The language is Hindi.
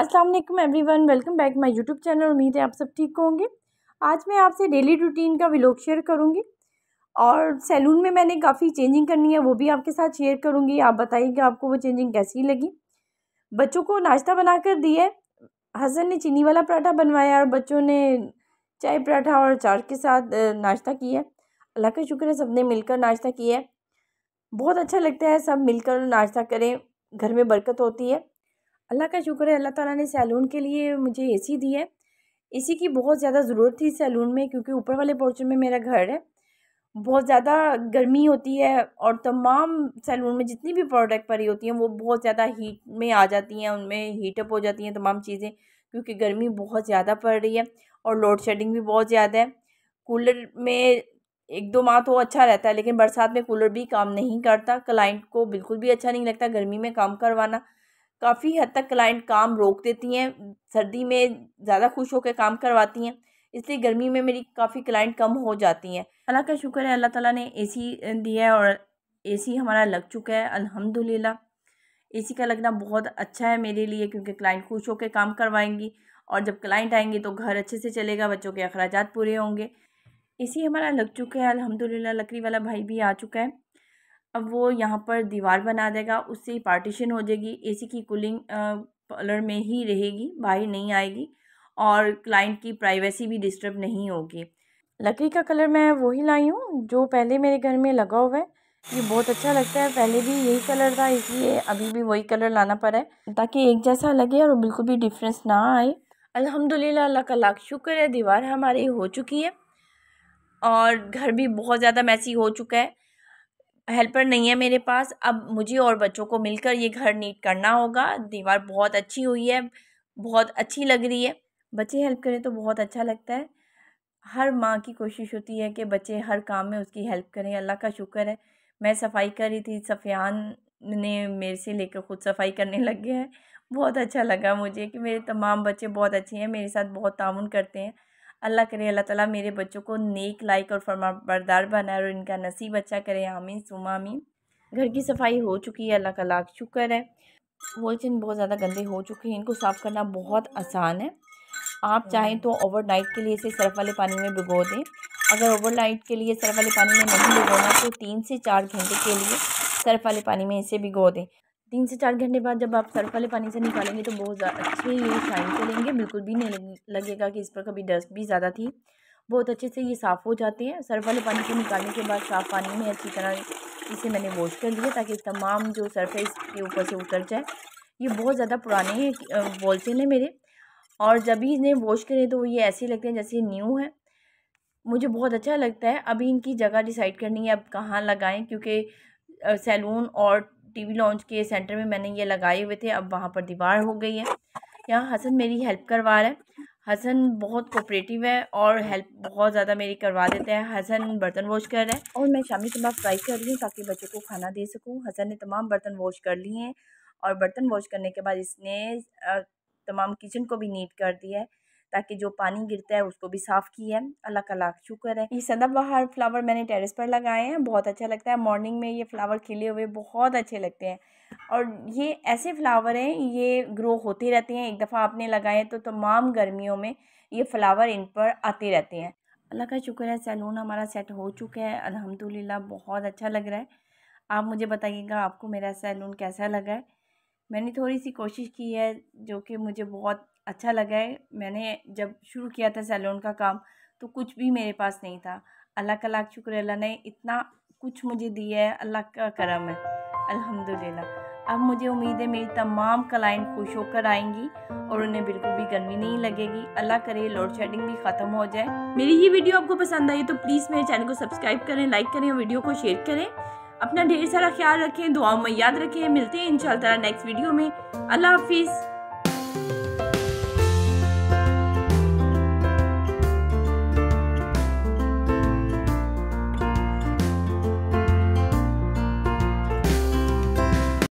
अस्सलाम वालेकुम everyone welcome back my YouTube channel उम्मीद है आप सब ठीक होंगे आज मैं आपसे डेली रूटीन का व्लॉग शेयर करूँगी और सैलून में मैंने काफ़ी चेंजिंग करनी है वो भी आपके साथ शेयर करूँगी आप बताइए कि आपको वो चेंजिंग कैसी लगी बच्चों को नाश्ता बना कर दिया हसन ने चीनी वाला पराठा बनवाया और बच्चों ने चाय पराठा और चार के साथ नाश्ता किया अल्लाह का शुक्र है सब ने मिलकर नाश्ता किया है बहुत अच्छा लगता है सब मिलकर नाश्ता करें घर में बरकत होती है अल्लाह का शुक्र है अल्लाह ताला ने सैलून के लिए मुझे एसी दी है एसी की बहुत ज़्यादा ज़रूरत थी सैलून में क्योंकि ऊपर वाले पोर्शन में मेरा घर है बहुत ज़्यादा गर्मी होती है और तमाम सैलून में जितनी भी प्रोडक्ट पड़ी होती हैं वो बहुत ज़्यादा हीट में आ जाती हैं उनमें हीटअप हो जाती हैं तमाम चीज़ें क्योंकि गर्मी बहुत ज़्यादा पड़ रही है और लोड शेडिंग भी बहुत ज़्यादा है कूलर में एक दो माह तो अच्छा रहता है लेकिन बरसात में कूलर भी काम नहीं करता क्लाइंट को बिल्कुल भी अच्छा नहीं लगता गर्मी में काम करवाना काफ़ी हद तक क्लाइंट काम रोक देती हैं सर्दी में ज़्यादा खुश होकर काम करवाती हैं इसलिए गर्मी में मेरी काफ़ी क्लाइंट कम हो जाती हैं अल्लाह का शुक्र है अल्लाह ताला ने एसी दिया है और एसी हमारा लग चुका है अल्हम्दुलिल्लाह एसी का लगना बहुत अच्छा है मेरे लिए क्योंकि क्लाइंट खुश होकर काम करवाएंगी और जब क्लाइंट आएंगे तो घर अच्छे से चलेगा बच्चों के अखराज पूरे होंगे सी हमारा लग चुका है अलहमदिल्ला लकड़ी वाला भाई भी आ चुका है अब वो यहाँ पर दीवार बना देगा उससे ही पार्टीशन हो जाएगी एसी की कूलिंग पार्लर में ही रहेगी बाहर नहीं आएगी और क्लाइंट की प्राइवेसी भी डिस्टर्ब नहीं होगी लकड़ी का कलर मैं वही लाई हूँ जो पहले मेरे घर में लगा हुआ है ये बहुत अच्छा लगता है पहले भी यही कलर था इसलिए अभी भी वही कलर लाना पड़ा है ताकि एक जैसा लगे और बिल्कुल भी डिफरेंस ना आए अल्हम्दुलिल्लाह अल्लाह का लाख शुक्र है दीवार हमारी हो चुकी है और घर भी बहुत ज़्यादा मैसी हो चुका है हेल्पर नहीं है मेरे पास अब मुझे और बच्चों को मिलकर ये घर नीट करना होगा दीवार बहुत अच्छी हुई है बहुत अच्छी लग रही है बच्चे हेल्प करें तो बहुत अच्छा लगता है हर माँ की कोशिश होती है कि बच्चे हर काम में उसकी हेल्प करें अल्लाह का शुक्र है मैं सफाई कर रही थी सफ़ियान ने मेरे से लेकर खुद सफाई करने लग गया है बहुत अच्छा लगा मुझे कि मेरे तमाम बच्चे बहुत अच्छे हैं मेरे साथ बहुत ताउन करते हैं अल्लाह करे अल्लाह ताला मेरे बच्चों को नेक लाइक और फरमाबरदार बनाए और इनका नसीब अच्छा करे आमीन सुमा आमीन घर की सफाई हो चुकी है अल्लाह का लाख शुक्र है वॉल चिन बहुत ज़्यादा गंदे हो चुके हैं इनको साफ़ करना बहुत आसान है आप हाँ। चाहें तो ओवरनाइट के लिए इसे सर्फ वाले पानी में भिगो दें अगर ओवरनाइट के लिए सर्फ वाले पानी में नहीं भिगोना तो तीन से चार घंटे के लिए सर्फ वाले पानी में इसे भिगो दें तीन से चार घंटे बाद जब आप सर्फ वाले पानी से निकालेंगे तो बहुत अच्छे ये शाइन करेंगे बिल्कुल भी नहीं लगेगा कि इस पर कभी डस्ट भी ज़्यादा थी बहुत अच्छे से ये साफ़ हो जाते हैं सर्फ वाले पानी से निकालने के बाद साफ़ पानी में अच्छी तरह इसे मैंने वॉश कर लिया ताकि तमाम जो सर्फ है इसके ऊपर से उतर जाए ये बहुत ज़्यादा पुराने बॉलचेन है मेरे और जब भी इन्हें वॉश करें तो ये ऐसे लगते हैं जैसे न्यू है मुझे बहुत अच्छा लगता है अभी इनकी जगह डिसाइड करनी है अब कहाँ लगाएं क्योंकि सैलून और वी लॉन्च के सेंटर में मैंने ये लगाए हुए थे अब वहाँ पर दीवार हो गई है यहाँ हसन मेरी हेल्प करवा रहा है हसन बहुत कोपरेटिव है और हेल्प बहुत ज़्यादा मेरी करवा देते हैं हसन बर्तन वॉश कर रहे हैं और मैं शामी कबाब फ्राई कर रही हूँ ताकि बच्चों को खाना दे सकूँ हसन ने तमाम बर्तन वॉश कर लिए हैं और बर्तन वॉश करने के बाद इसने तमाम किचन को भी नीट कर दिया है ताकि जो पानी गिरता है उसको भी साफ़ किया है अल्लाह का लाख शुक्र है ये सदाबहार फ्लावर मैंने टेरेस पर लगाए हैं बहुत अच्छा लगता है मॉर्निंग में ये फ्लावर खिले हुए बहुत अच्छे लगते हैं और ये ऐसे फ्लावर हैं ये ग्रो होते रहते हैं एक दफ़ा आपने लगाए तो तमाम गर्मियों में ये फ्लावर इन पर आते रहते हैं अल्लाह का शुक्र है सैलून हमारा सेट हो चुका है अल्हम्दुलिल्लाह बहुत अच्छा लग रहा है आप मुझे बताइएगा आपको मेरा सैलून कैसा लगा है मैंने थोड़ी सी कोशिश की है जो कि मुझे बहुत अच्छा लगा है मैंने जब शुरू किया था सैलून का काम तो कुछ भी मेरे पास नहीं था अल्लाह का लाख शुक्र अल्लाह ने इतना कुछ मुझे दिया है अल्लाह का करम है अल्हम्दुलिल्लाह अब मुझे उम्मीद है मेरी तमाम क्लाइंट खुश होकर आएंगी और उन्हें बिल्कुल भी गर्मी नहीं लगेगी अल्लाह करे लोड शेडिंग भी ख़त्म हो जाए मेरी ये वीडियो आपको पसंद आई तो प्लीज़ मेरे चैनल को सब्सक्राइब करें लाइक करें और वीडियो को शेयर करें अपना ढेर सारा ख्याल रखें दुआओं में याद रखें मिलते हैं इन नेक्स्ट वीडियो में अल्लाह हाफिज़